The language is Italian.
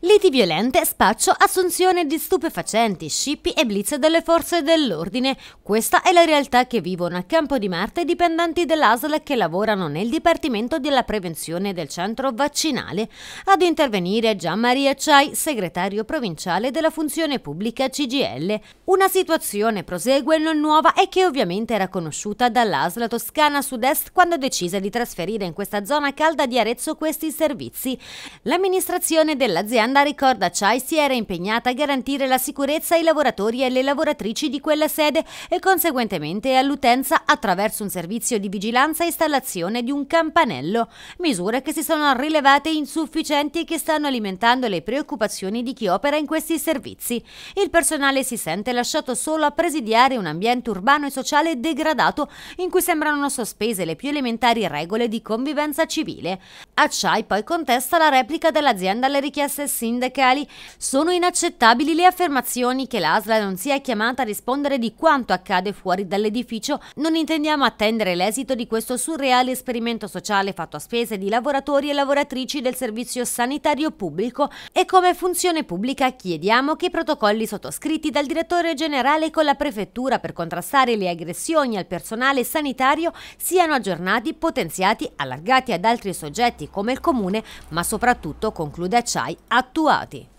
Liti violente, spaccio, assunzione di stupefacenti, scippi e blitz delle forze dell'ordine. Questa è la realtà che vivono a Campo di Marte i dipendenti dell'ASL che lavorano nel Dipartimento della Prevenzione del Centro Vaccinale. Ad intervenire Gian Maria Ciai, segretario provinciale della Funzione Pubblica CGL. Una situazione prosegue non nuova e che ovviamente era conosciuta dall'ASL Toscana Sud-Est quando decise di trasferire in questa zona calda di Arezzo questi servizi. L'amministrazione dell'azienda Miranda ricorda Chai si era impegnata a garantire la sicurezza ai lavoratori e alle lavoratrici di quella sede e conseguentemente all'utenza attraverso un servizio di vigilanza e installazione di un campanello, misure che si sono rilevate insufficienti e che stanno alimentando le preoccupazioni di chi opera in questi servizi. Il personale si sente lasciato solo a presidiare un ambiente urbano e sociale degradato in cui sembrano sospese le più elementari regole di convivenza civile. Acciai poi contesta la replica dell'azienda alle richieste sindacali. Sono inaccettabili le affermazioni che l'ASLA non sia chiamata a rispondere di quanto accade fuori dall'edificio. Non intendiamo attendere l'esito di questo surreale esperimento sociale fatto a spese di lavoratori e lavoratrici del servizio sanitario pubblico e come funzione pubblica chiediamo che i protocolli sottoscritti dal direttore generale con la prefettura per contrastare le aggressioni al personale sanitario siano aggiornati, potenziati, allargati ad altri soggetti come il comune, ma soprattutto, conclude Acciai, attuati.